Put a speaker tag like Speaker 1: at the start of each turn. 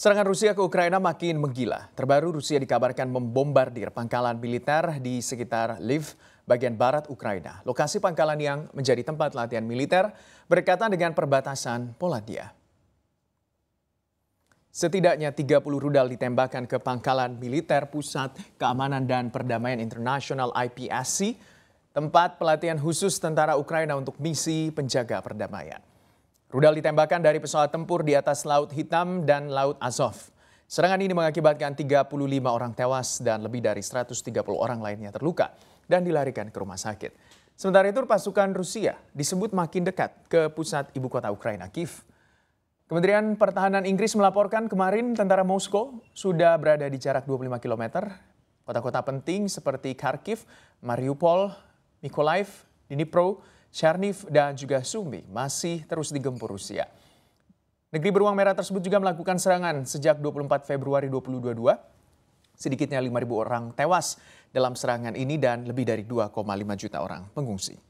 Speaker 1: Serangan Rusia ke Ukraina makin menggila. Terbaru Rusia dikabarkan membombardir pangkalan militer di sekitar Lviv, bagian barat Ukraina. Lokasi pangkalan yang menjadi tempat latihan militer berkaitan dengan perbatasan Polandia. Setidaknya 30 rudal ditembakkan ke pangkalan militer Pusat Keamanan dan Perdamaian Internasional IPSC, tempat pelatihan khusus tentara Ukraina untuk misi penjaga perdamaian. Rudal ditembakkan dari pesawat tempur di atas Laut Hitam dan Laut Azov. Serangan ini mengakibatkan 35 orang tewas dan lebih dari 130 orang lainnya terluka dan dilarikan ke rumah sakit. Sementara itu pasukan Rusia disebut makin dekat ke pusat ibu kota Ukraina, Kiev. Kementerian Pertahanan Inggris melaporkan kemarin tentara Moskow sudah berada di jarak 25 km. Kota-kota penting seperti Kharkiv, Mariupol, Mykolaiv, Dnipro, Syarnif dan juga Sumi masih terus digempur Rusia. Negeri beruang merah tersebut juga melakukan serangan sejak 24 Februari 2022. Sedikitnya 5.000 orang tewas dalam serangan ini dan lebih dari 2,5 juta orang
Speaker 2: pengungsi.